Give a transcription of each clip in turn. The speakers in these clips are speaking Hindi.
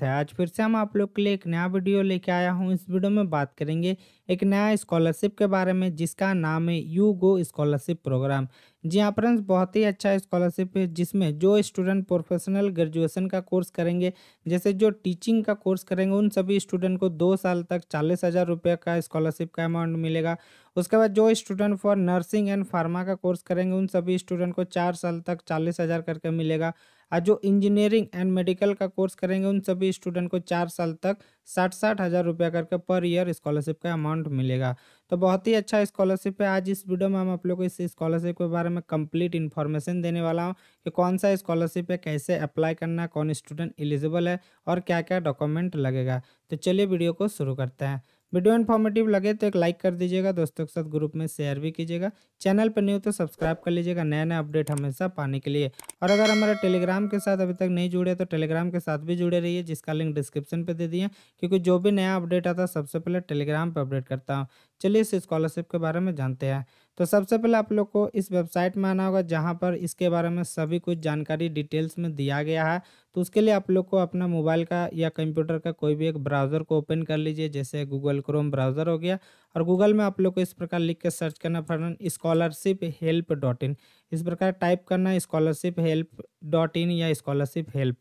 स्वागत है आज फिर से हम आप लोग के लिए एक नया वीडियो लेके आया हूँ इस वीडियो में बात करेंगे एक नया स्कॉलरशिप के बारे में जिसका नाम है यू गो स्कॉलरशिप प्रोग्राम जी हाँ फ्रेंड्स बहुत ही अच्छा स्कॉलरशिप है जिसमें जो स्टूडेंट प्रोफेशनल ग्रेजुएशन का कोर्स करेंगे जैसे जो टीचिंग का कोर्स करेंगे उन सभी स्टूडेंट को दो साल तक चालीस हज़ार रुपये का स्कॉलरशिप का अमाउंट मिलेगा उसके बाद जो student for nursing and pharma का कोर्स करेंगे उन सभी स्टूडेंट को चार साल तक चालीस हज़ार करके मिलेगा और जो इंजीनियरिंग एंड मेडिकल का कोर्स करेंगे उन सभी स्टूडेंट को चार साल तक साठ साठ हज़ार रुपया करके पर ईयर स्कॉलरशिप का अमाउंट मिलेगा तो बहुत ही अच्छा स्कॉलरशिप है आज इस वीडियो में हम आप लोग को इस स्कॉलरशिप के बारे में कंप्लीट इन्फॉर्मेशन देने वाला हूँ कि कौन सा स्कॉलरशिप है कैसे अप्लाई करना कौन स्टूडेंट एलिजिबल है और क्या क्या डॉक्यूमेंट लगेगा तो चलिए वीडियो को शुरू करते हैं वीडियो इन्फॉर्मेटिव लगे तो एक लाइक कर दीजिएगा दोस्तों के साथ ग्रुप में शेयर भी कीजिएगा चैनल पर न्यू तो सब्सक्राइब कर लीजिएगा नया नया अपडेट हमेशा पाने के लिए और अगर हमारा टेलीग्राम के साथ अभी तक नहीं जुड़े तो टेलीग्राम के साथ भी जुड़े रहिए जिसका लिंक डिस्क्रिप्शन पर दे दिए क्योंकि जो भी नया अपडेट आता है सबसे पहले टेलीग्राम पर अपडेट करता हूँ चलिए इस स्कॉलरशिप के बारे में जानते हैं तो सबसे पहले आप लोग को इस वेबसाइट में आना होगा जहाँ पर इसके बारे में सभी कुछ जानकारी डिटेल्स में दिया गया है तो उसके लिए आप लोग को अपना मोबाइल का या कंप्यूटर का कोई भी एक ब्राउज़र को ओपन कर लीजिए जैसे गूगल क्रोम ब्राउज़र हो गया और गूगल में आप लोग को इस प्रकार लिख के सर्च करना फरन स्कॉलरशिप हेल्प डॉट इन इस प्रकार टाइप करना स्कॉलरशिप हेल्प डॉट इन या स्कॉलरशिप हेल्प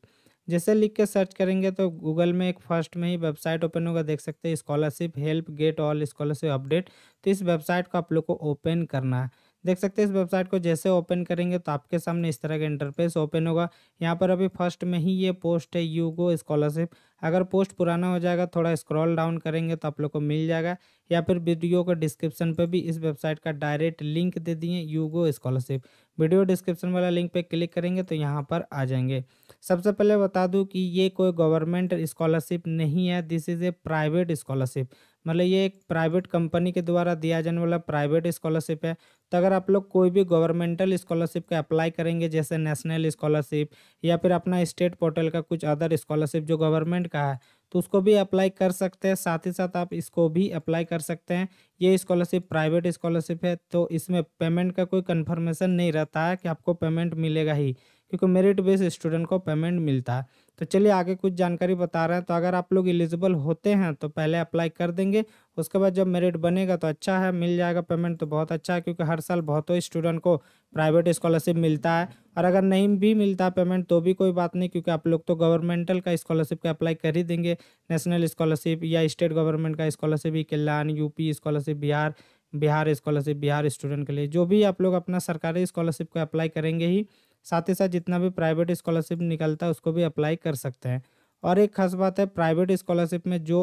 जैसे लिख के सर्च करेंगे तो गूगल में एक फर्स्ट में ही वेबसाइट ओपन होगा देख सकते हैं scholarship help get all scholarship update तो इस वेबसाइट को आप लोग को ओपन करना है देख सकते हैं इस वेबसाइट को जैसे ओपन करेंगे तो आपके सामने इस तरह का इंटरफेस ओपन होगा यहाँ पर अभी फर्स्ट में ही ये पोस्ट है यूगो स्कॉलरशिप अगर पोस्ट पुराना हो जाएगा थोड़ा स्क्रॉल डाउन करेंगे तो आप लोग को मिल जाएगा या फिर वीडियो को डिस्क्रिप्शन पर भी इस वेबसाइट का डायरेक्ट लिंक दे दिए यूगो स्कॉलरशिप वीडियो डिस्क्रिप्शन वाला लिंक पर क्लिक करेंगे तो यहाँ पर आ जाएंगे सबसे पहले बता दूं कि ये कोई गवर्नमेंट स्कॉलरशिप नहीं है this is a private scholarship मतलब ये एक प्राइवेट कंपनी के द्वारा दिया जाने वाला प्राइवेट स्कॉलरशिप है तो अगर आप लोग कोई भी गवर्नमेंटल स्कॉलरशिप का अप्लाई करेंगे जैसे नेशनल स्कॉलरशिप या फिर अपना स्टेट पोर्टल का कुछ अदर स्कॉलरशिप जो गवर्नमेंट का है तो उसको भी अप्लाई कर सकते हैं साथ ही साथ आप इसको भी अप्लाई कर सकते हैं ये स्कॉलरशिप प्राइवेट स्कॉलरशिप है तो इसमें पेमेंट का कोई कन्फर्मेशन नहीं रहता है कि आपको पेमेंट मिलेगा ही क्योंकि मेरिट बेस्ड स्टूडेंट को पेमेंट मिलता है तो चलिए आगे कुछ जानकारी बता रहे हैं तो अगर आप लोग एलिजिबल होते हैं तो पहले अप्लाई कर देंगे उसके बाद जब मेरिट बनेगा तो अच्छा है मिल जाएगा पेमेंट तो बहुत अच्छा है क्योंकि हर साल बहुतों स्टूडेंट को प्राइवेट स्कॉलरशिप मिलता है और अगर नहीं भी मिलता पेमेंट तो भी कोई बात नहीं क्योंकि आप लोग तो गवर्नमेंटल का स्कॉलरशिप का अप्लाई कर ही देंगे नेशनल स्कॉलरशिप या स्टेट गवर्नमेंट का स्कॉलरशिप ही कल्याण UP scholarship Bihar Bihar scholarship Bihar student के लिए जो भी आप लोग अपना सरकारी स्कॉलरशिप को अप्लाई करेंगे ही साथ ही साथ जितना भी प्राइवेट स्कॉलरशिप निकलता है उसको भी अप्लाई कर सकते हैं और एक खास बात है प्राइवेट स्कॉलरशिप में जो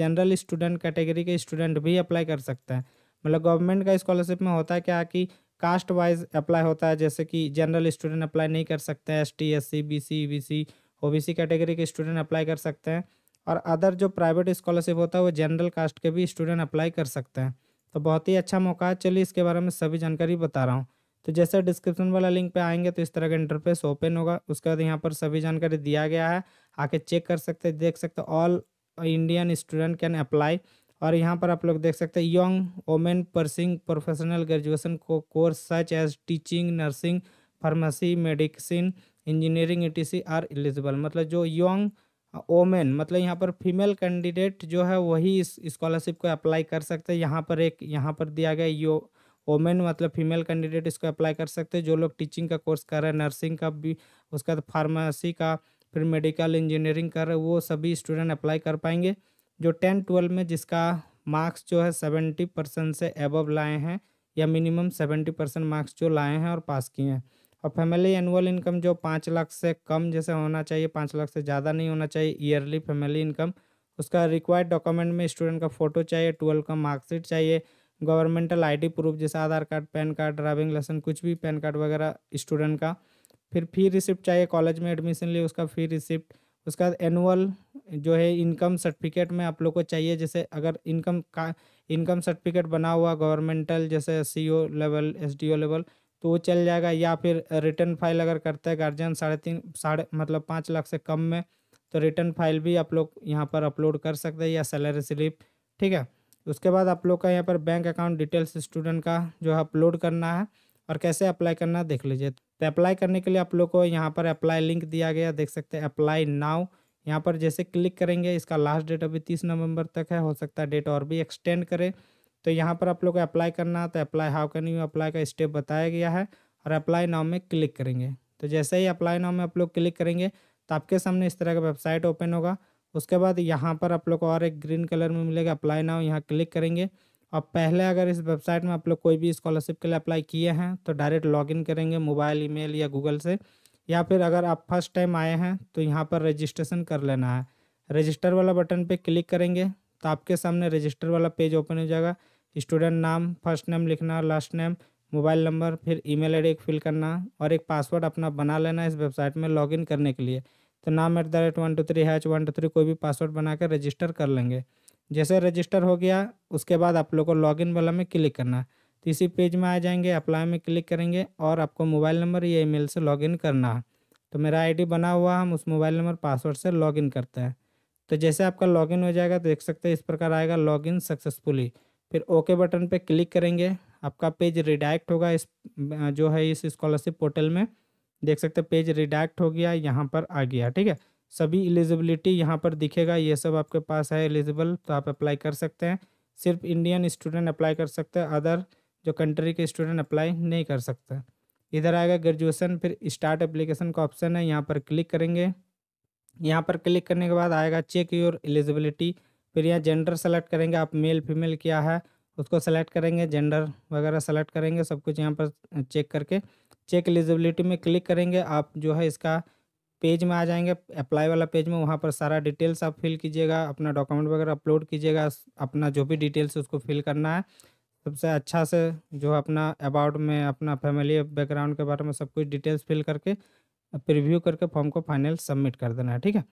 जनरल स्टूडेंट कैटेगरी के स्टूडेंट भी अप्लाई कर सकते हैं मतलब गवर्नमेंट का स्कॉलरशिप में होता है क्या कि कास्ट वाइज अप्लाई होता है जैसे कि जनरल स्टूडेंट अप्लाई नहीं कर सकते हैं S T S C B C B C O B C category के स्टूडेंट अप्लाई कर सकते हैं और अदर जो प्राइवेट स्कॉलरशिप होता है वो जनरल कास्ट के भी स्टूडेंट अप्लाई कर सकते हैं तो बहुत ही अच्छा मौका है चलिए इसके बारे में सभी जानकारी बता रहा हूँ तो जैसा डिस्क्रिप्शन वाला लिंक पे आएंगे तो इस तरह का इंटरफेस ओपन होगा उसके बाद यहाँ पर सभी जानकारी दिया गया है आके चेक कर सकते हैं देख सकते all Indian student can apply और यहाँ पर आप लोग देख सकते हैं young women pursuing professional graduation को course such as teaching nursing pharmacy medicine engineering are eligible मतलब जो यंग ओमेन मतलब यहाँ पर फीमेल कैंडिडेट जो है वही इस स्कॉलरशिप को अप्लाई कर सकते हैं यहाँ पर एक यहाँ पर दिया गया यो वोमेन मतलब फीमेल कैंडिडेट इसको अप्लाई कर सकते हैं जो लोग टीचिंग का कोर्स कर रहे हैं नर्सिंग का भी उसका तो फार्मेसी का फिर मेडिकल इंजीनियरिंग कर रहे हैं वो सभी स्टूडेंट अप्लाई कर पाएंगे जो टेन ट्वेल्व में जिसका मार्क्स जो है सेवेंटी परसेंट से एबव लाए हैं या मिनिमम सेवेंटी परसेंट मार्क्स जो लाए हैं और पास किए हैं और फैमिली एनुअल इनकम जो पाँच लाख से कम जैसे होना चाहिए पाँच लाख से ज़्यादा नहीं होना चाहिए ईयरली फैमिली इनकम उसका रिक्वायर्ड डॉक्यूमेंट में स्टूडेंट का फ़ोटो चाहिए ट्वेल्व का मार्कशीट चाहिए गवर्नमेंटल आईडी प्रूफ जैसे Aadhaar card PAN card driving licence कुछ भी पैन कार्ड वगैरह स्टूडेंट का फिर फी रिसिप्ट चाहिए कॉलेज में एडमिशन लिए उसका फी रिसिप्ट उसका एनुअल जो है इनकम सर्टिफिकेट में आप लोग को चाहिए जैसे अगर इनकम का इनकम सर्टिफिकेट बना हुआ गवर्नमेंटल जैसे C O level S D O level तो वो चल जाएगा या फिर रिटर्न फाइल अगर करता है गार्जियन साढ़े तीन साढ़े मतलब पाँच लाख से कम में तो रिटर्न फाइल भी आप लोग यहाँ पर अपलोड कर सकते हैं या सैलरी स्लिप ठीक है उसके बाद आप लोग का यहाँ पर बैंक अकाउंट डिटेल्स स्टूडेंट का जो है अपलोड करना है और कैसे अप्लाई करना है देख लीजिए तो अप्लाई करने के लिए आप लोग को यहाँ पर अप्लाई लिंक दिया गया देख सकते हैं अप्लाई नाव यहाँ पर जैसे क्लिक करेंगे इसका लास्ट डेट अभी तीस नवंबर तक है हो सकता है डेट और भी एक्सटेंड करें तो यहाँ पर आप लोग को अप्लाई करना है तो apply how can you apply का स्टेप बताया गया है और अप्लाई नाउ में क्लिक करेंगे तो जैसे ही अप्लाई नाव में आप लोग क्लिक करेंगे तो आपके सामने इस तरह का वेबसाइट ओपन होगा उसके बाद यहाँ पर आप लोग को और एक ग्रीन कलर में मिलेगा अप्लाई नाउ यहाँ क्लिक करेंगे और पहले अगर इस वेबसाइट में आप लोग कोई भी स्कॉलरशिप के लिए अप्लाई किए हैं तो डायरेक्ट लॉगिन करेंगे मोबाइल ईमेल या गूगल से या फिर अगर आप फर्स्ट टाइम आए हैं तो यहाँ पर रजिस्ट्रेशन कर लेना है रजिस्टर वाला बटन पे क्लिक करेंगे तो आपके सामने रजिस्टर वाला पेज ओपन हो जाएगा स्टूडेंट नाम फर्स्ट नेम लिखना लास्ट नेम मोबाइल नंबर फिर ईमेल मेल फिल करना और एक पासवर्ड अपना बना लेना इस वेबसाइट में लॉगिन करने के लिए तो नाम at the rate one two three hash one two three कोई भी पासवर्ड बना कर रजिस्टर कर लेंगे जैसे रजिस्टर हो गया उसके बाद आप लोग को लॉगिन वाला में क्लिक करना तो इसी पेज में आ जाएंगे अप्लाई में क्लिक करेंगे और आपको मोबाइल नंबर या ईमेल से लॉगिन करना तो मेरा आईडी बना हुआ हम उस मोबाइल नंबर पासवर्ड से लॉगिन करते हैं तो जैसे आपका लॉगिन हो जाएगा तो देख सकते हैं इस प्रकार आएगा लॉगिन सक्सेसफुली फिर ओके बटन पर क्लिक करेंगे आपका पेज रिडायरेक्ट होगा इस जो है इस स्कॉलरशिप पोर्टल में देख सकते हैं पेज रिडैक्ट हो गया यहाँ पर आ गया ठीक है सभी एलिजिबिलिटी यहाँ पर दिखेगा ये सब आपके पास है एलिजिबल तो आप अप्लाई कर सकते हैं सिर्फ इंडियन स्टूडेंट अप्लाई कर सकते हैं अदर जो कंट्री के स्टूडेंट अप्लाई नहीं कर सकते इधर आएगा ग्रेजुएसन फिर स्टार्ट एप्लीकेशन का ऑप्शन है यहाँ पर क्लिक करेंगे यहाँ पर क्लिक करने के बाद आएगा चेक योर एलिजिबिलिटी फिर यहाँ जेंडर सेलेक्ट करेंगे आप मेल फीमेल क्या है उसको सेलेक्ट करेंगे जेंडर वगैरह सेलेक्ट करेंगे सब कुछ यहाँ पर चेक करके चेक एलिजिबिलिटी में क्लिक करेंगे आप जो है इसका पेज में आ जाएंगे अप्लाई वाला पेज में वहाँ पर सारा डिटेल्स आप फिल कीजिएगा अपना डॉक्यूमेंट वगैरह अपलोड कीजिएगा अपना जो भी डिटेल्स उसको फिल करना है सबसे अच्छा से जो अपना अबाउट में अपना फैमिली बैकग्राउंड के बारे में सब कुछ डिटेल्स फिल करके प्रिव्यू करके फॉर्म को फाइनल सबमिट कर देना है ठीक है